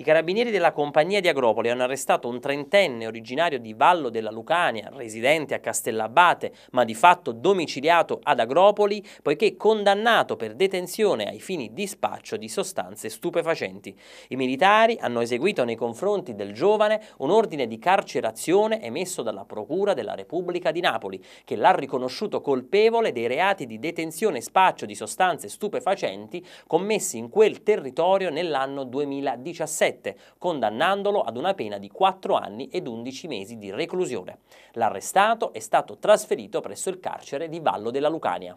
I carabinieri della compagnia di Agropoli hanno arrestato un trentenne originario di Vallo della Lucania, residente a Castellabate, ma di fatto domiciliato ad Agropoli, poiché condannato per detenzione ai fini di spaccio di sostanze stupefacenti. I militari hanno eseguito nei confronti del giovane un ordine di carcerazione emesso dalla Procura della Repubblica di Napoli, che l'ha riconosciuto colpevole dei reati di detenzione e spaccio di sostanze stupefacenti commessi in quel territorio nell'anno 2017 2017, condannandolo ad una pena di 4 anni ed 11 mesi di reclusione. L'arrestato è stato trasferito presso il carcere di Vallo della Lucania.